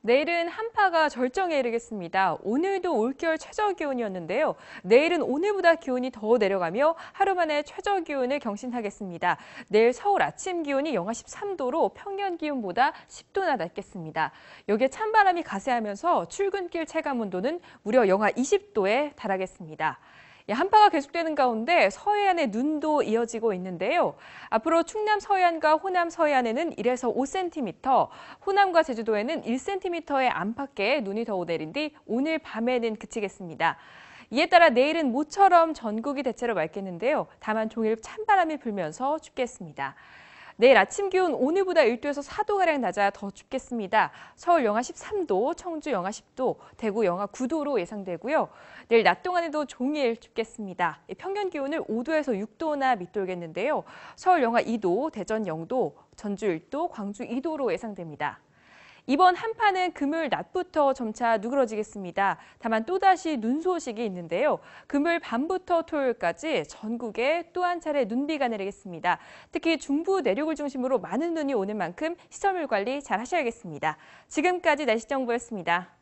내일은 한파가 절정에 이르겠습니다. 오늘도 올겨울 최저 기온이었는데요. 내일은 오늘보다 기온이 더 내려가며 하루 만에 최저 기온을 경신하겠습니다. 내일 서울 아침 기온이 영하 13도로 평년 기온보다 10도나 낮겠습니다. 여기에 찬바람이 가세하면서 출근길 체감 온도는 무려 영하 20도에 달하겠습니다. 예, 한파가 계속되는 가운데 서해안의 눈도 이어지고 있는데요. 앞으로 충남 서해안과 호남 서해안에는 1에서 5cm, 호남과 제주도에는 1cm의 안팎의 눈이 더 내린 뒤 오늘 밤에는 그치겠습니다. 이에 따라 내일은 모처럼 전국이 대체로 맑겠는데요. 다만 종일 찬바람이 불면서 춥겠습니다. 내일 아침 기온 오늘보다 1도에서 4도가량 낮아 더 춥겠습니다. 서울 영하 13도, 청주 영하 10도, 대구 영하 9도로 예상되고요. 내일 낮 동안에도 종일 춥겠습니다. 평균 기온을 5도에서 6도나 밑돌겠는데요. 서울 영하 2도, 대전 0도, 전주 1도, 광주 2도로 예상됩니다. 이번 한파는 금요일 낮부터 점차 누그러지겠습니다. 다만 또다시 눈 소식이 있는데요. 금요일 밤부터 토요일까지 전국에 또 한 차례 눈비가 내리겠습니다. 특히 중부 내륙을 중심으로 많은 눈이 오는 만큼 시설물 관리 잘 하셔야겠습니다. 지금까지 날씨정보였습니다.